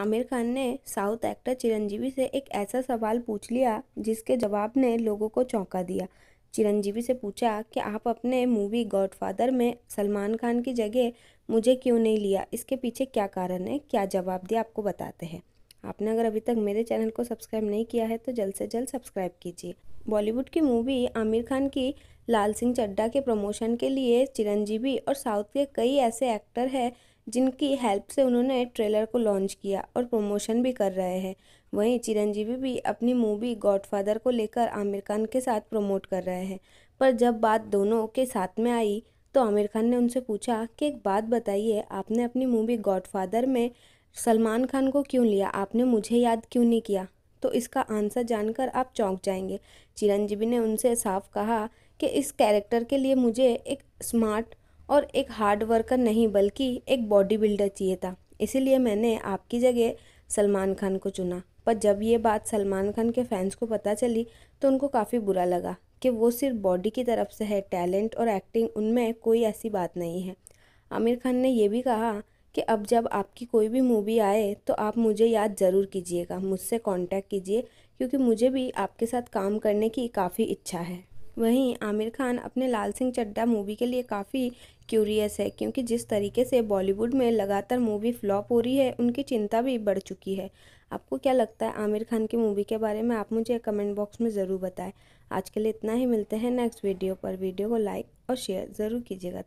आमिर खान ने south actor Chiranjeevi से एक ऐसा सवाल पूछ लिया जिसके जवाब ने लोगों को चौंका दिया चिरंजीवी से पूछा कि आप अपने मूवी गॉडफादर में सलमान खान की जगह मुझे क्यों नहीं लिया इसके पीछे क्या कारण है क्या जवाब दिया आपको बताते हैं आपने अगर अभी तक मेरे चैनल को सब्सक्राइब नहीं किया है तो जल्द से जल्द सब्सक्राइब कीजिए बॉलीवुड की मूवी आमिर खान की लाल सिंह चड्डा के प्रमोशन के लिए चिरंजीवी और साउथ के कई ऐसे एक्टर हैं जिनकी हेल्प से उन्होंने ट्रेलर को लॉन्च किया और प्रमोशन भी कर रहे हैं वहीं चिरंजीवी भी अपनी मूवी गॉडफादर को लेकर आमिर खान के साथ प्रमोट कर रहे हैं पर जब बात दोनों के साथ में आई तो आमिर खान ने उनसे पूछा कि एक बात बताइए आपने अपनी मूवी गॉडफादर में सलमान खान को क्यों लिया आपने मुझे याद क्यों नहीं किया तो इसका आंसर जानकर आप चौंक जाएंगे चिरंजीवी ने उनसे साफ कहा कि इस कैरेक्टर के लिए मुझे एक स्मार्ट और एक हार्ड वर्कर नहीं बल्कि एक बॉडी बिल्डर चाहिए था इसीलिए मैंने आपकी जगह सलमान खान को चुना पर जब ये बात सलमान खान के फैंस को पता चली तो उनको काफ़ी बुरा लगा कि वो सिर्फ बॉडी की तरफ से है टैलेंट और एक्टिंग उनमें कोई ऐसी बात नहीं है आमिर खान ने यह भी कहा कि अब जब आपकी कोई भी मूवी आए तो आप मुझे याद ज़रूर कीजिएगा मुझसे कांटेक्ट कीजिए क्योंकि मुझे भी आपके साथ काम करने की काफ़ी इच्छा है वहीं आमिर खान अपने लाल सिंह चड्डा मूवी के लिए काफ़ी क्यूरियस है क्योंकि जिस तरीके से बॉलीवुड में लगातार मूवी फ्लॉप हो रही है उनकी चिंता भी बढ़ चुकी है आपको क्या लगता है आमिर खान की मूवी के बारे में आप मुझे कमेंट बॉक्स में ज़रूर बताएं आज के लिए इतना ही मिलते हैं नेक्स्ट वीडियो पर वीडियो को लाइक और शेयर ज़रूर कीजिएगा